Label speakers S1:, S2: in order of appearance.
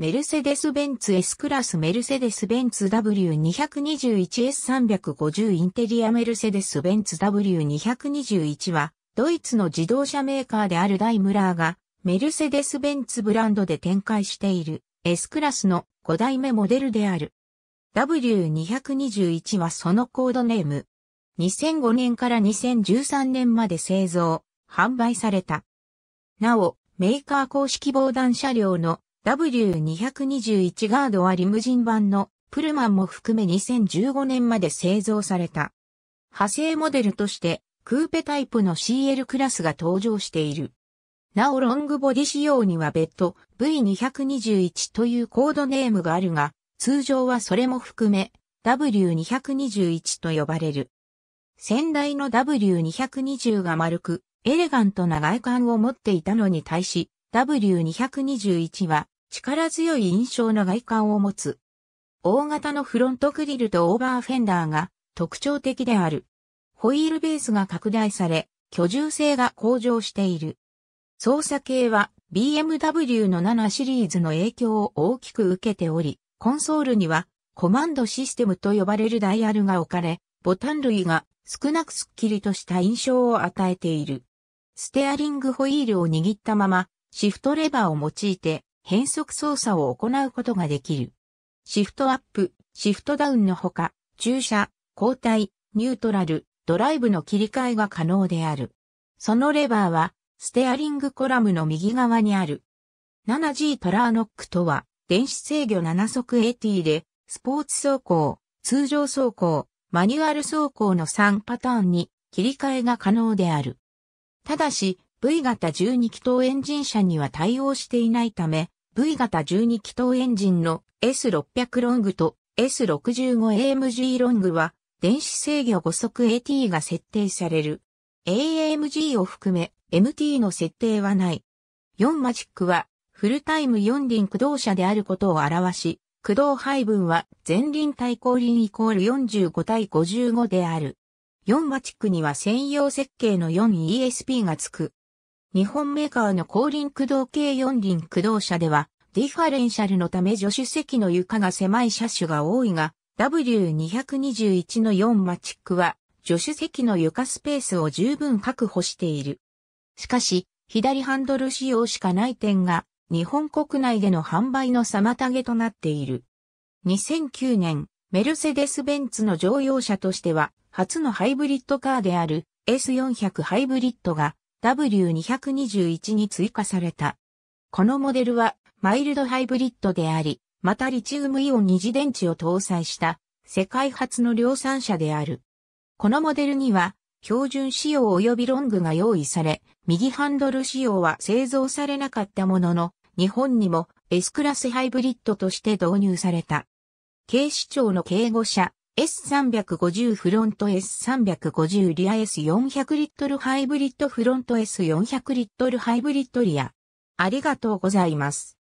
S1: メルセデス・ベンツ S クラスメルセデス・ベンツ W221S350 インテリアメルセデス・ベンツ W221 は、ドイツの自動車メーカーであるダイムラーが、メルセデス・ベンツブランドで展開している S クラスの5代目モデルである。W221 はそのコードネーム。2005年から2013年まで製造、販売された。なお、メーカー公式防弾車両の W221 ガードはリムジン版のプルマンも含め2015年まで製造された。派生モデルとしてクーペタイプの CL クラスが登場している。なおロングボディ仕様には別途 V221 というコードネームがあるが、通常はそれも含め W221 と呼ばれる。先代の W220 が丸く、エレガントな外観を持っていたのに対し、W221 は力強い印象の外観を持つ。大型のフロントグリルとオーバーフェンダーが特徴的である。ホイールベースが拡大され、居住性が向上している。操作系は BMW の7シリーズの影響を大きく受けており、コンソールにはコマンドシステムと呼ばれるダイヤルが置かれ、ボタン類が少なくスッキリとした印象を与えている。ステアリングホイールを握ったまま、シフトレバーを用いて変速操作を行うことができる。シフトアップ、シフトダウンのほか、駐車、交代、ニュートラル、ドライブの切り替えが可能である。そのレバーは、ステアリングコラムの右側にある。7G トラーノックとは、電子制御7速 AT で、スポーツ走行、通常走行、マニュアル走行の3パターンに切り替えが可能である。ただし、V 型12気筒エンジン車には対応していないため、V 型12気筒エンジンの S600 ロングと S65AMG ロングは電子制御5速 AT が設定される。AMG を含め MT の設定はない。4マジックはフルタイム4輪駆動車であることを表し、駆動配分は前輪対後輪イコール45対55である。4マチックには専用設計の 4ESP がつく。日本メーカーの後輪駆動系四輪駆動車では、ディファレンシャルのため助手席の床が狭い車種が多いが、W221 の4マチックは、助手席の床スペースを十分確保している。しかし、左ハンドル仕様しかない点が、日本国内での販売の妨げとなっている。2009年、メルセデス・ベンツの乗用車としては、初のハイブリッドカーである S400 ハイブリッドが W221 に追加された。このモデルはマイルドハイブリッドであり、またリチウムイオン二次電池を搭載した世界初の量産車である。このモデルには標準仕様及びロングが用意され、右ハンドル仕様は製造されなかったものの、日本にも S クラスハイブリッドとして導入された。警視庁の警護車 S350 フロント S350 リア S400 リットルハイブリッドフロント S400 リットルハイブリッドリア。ありがとうございます。